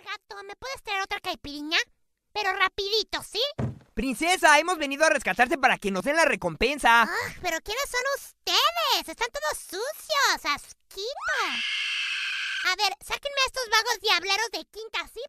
gato, ¿me puedes traer otra caipirinha? Pero rapidito, ¿sí? Princesa, hemos venido a rescatarte para que nos den la recompensa. Ah, pero ¿quiénes son ustedes? Están todos sucios, asquito. A ver, sáquenme a estos vagos diableros de quinta, ¿sí?